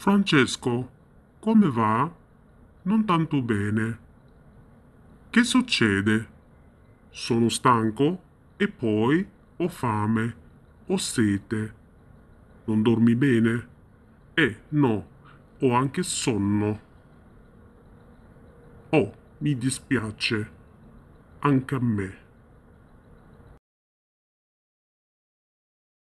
Francesco, come va? Non tanto bene. Che succede? Sono stanco e poi ho fame, ho sete. Non dormi bene? Eh, no, ho anche sonno. Oh, mi dispiace. Anche a me.